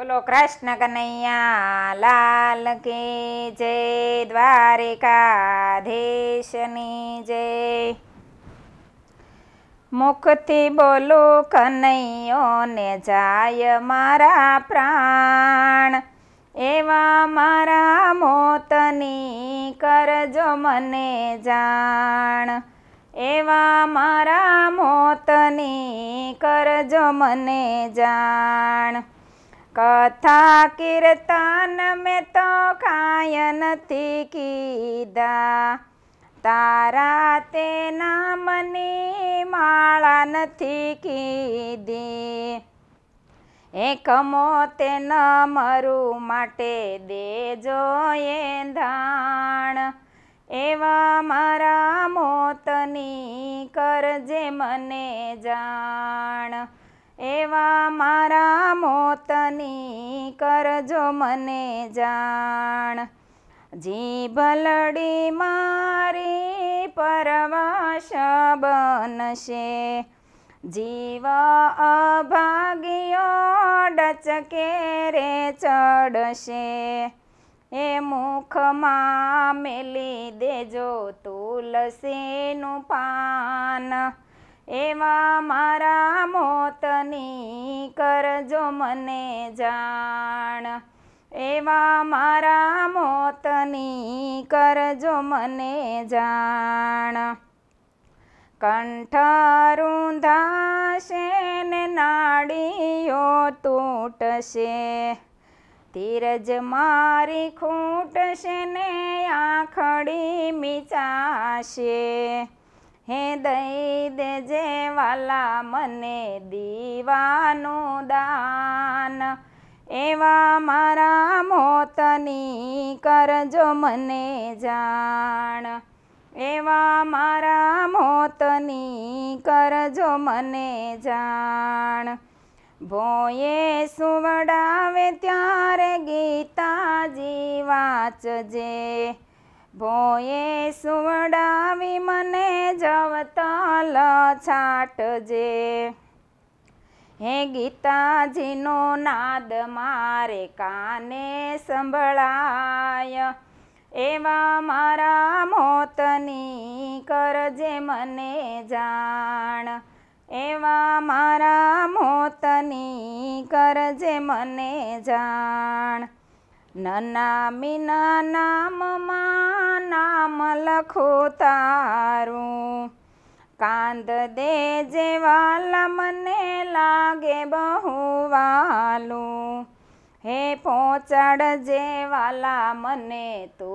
બોલો કૃષ્ણ કનૈયા લાલ કે જય દ્વારિકાધીશની જય મુખથી બોલો કનૈયોને જાય મારા પ્રાણ એવા મારા મોતની કરજો મને જાણ એવા મારા મોતની કરજો મને જાણ કથા કીર્તન મેં તો કાય નથી કીધા તારા તે નામની માળા નથી કીધી એક મોતે ન મરું માટે દેજો એ ધાણ એવા મારા મોતની કરજે મને જાણ એવા મારા મોતની કરજો મને જાણ જીભલડી મારી પરવાશ બનશે જીવ અભાગ્યો ડચકે રે ચડશે એ મુખમાં મેલી દેજો તુલસીનું પાન એવા મારા મોતની કરજો મને જાણ એવા મારા મોતની કરજો મને જાણ કંઠ રૂંધાશે ને નાડીઓ તૂટશે તીરજ મારી ખૂટશે ને આખડી મીચાશે હે દઈ દેજે વાલા મને દીવાનું દાન એવા મારા મોતની કરજો મને જાણ એવા મારા મોતની કરજો મને જાણ ભોયે સુવડાવે ત્યારે ગીતાજી વાંચજે ભોયે સુવડાવી મને જવતલ છાટજે હે ગીતાજીનો નાદ મારે કાને સંભળાય એવા મારા મોતની કરજે મને જાણ એવા મારા મોતની કરજે મને જાણ નના મીના નામમાં નામ લખો તારું કાંદ દે જેવાલા મને લાગે બહુ વાલું હે પહોંચાડ જેવાલા મને તો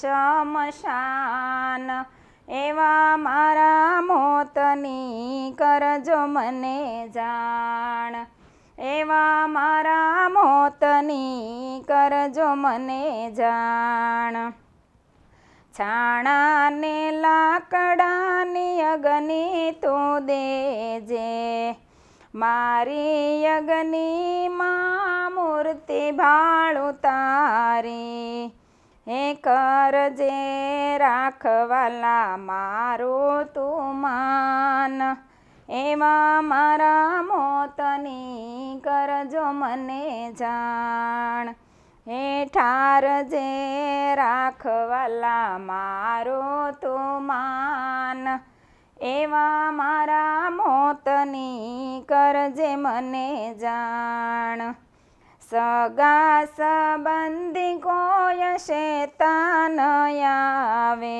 શમશાન એવા મારા મોતની કરજો મને જાણ એવા મારા મોતની કરજો મને જાણ છાણાને લાકડાની અગ્નિ તો દેજે મારી અગ્નિમાં મૂર્તિ ભાળું તારી હે કરજે રાખવાલા મારો તું માન એવા મારા મોતની કરજો મને જાણ હે ઠાર જે રાખવાલા મારો તો માન એવા મારા મોતની કરજે મને જાણ સગા સંબંધી કોઈ શેતાન આવે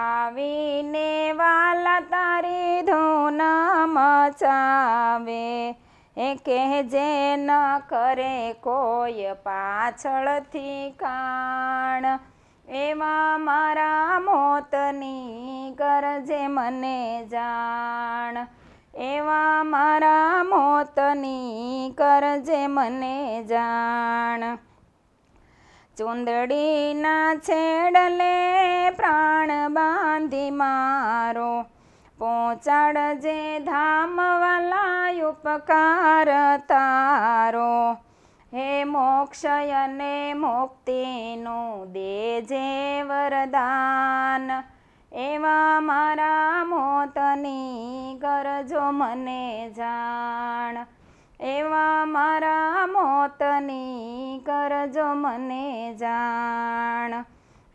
આવી બચાવે એ કહેજે ન કરે કોઈ પાછળથી કાણ એવા મારા મોતની કરજે મને જાણ એવા મારા મોતની કરજે મને જાણ ચુંદડીના છેડલે પ્રાણ બાંધી મારો પહોંચાડજે ધામવાલા ઉપકાર તારો હે મોક્ષયને મુક્તિનું દેજે વરદાન એવા મારા મોતની ગરજો મને જાણ એવા મારા મોતની કરજો મને જાણ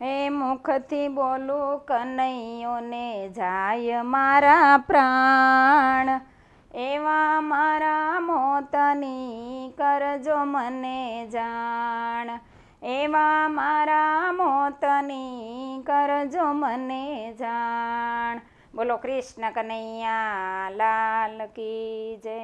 હે મુખથી બોલું કનૈયોને જાય મારા પ્રાણ એવા મારા મોતની કરજો મને જાણ એવા મારા મોતની કરજો મને જાણ બોલો કૃષ્ણ કનૈયા લાલ કી જય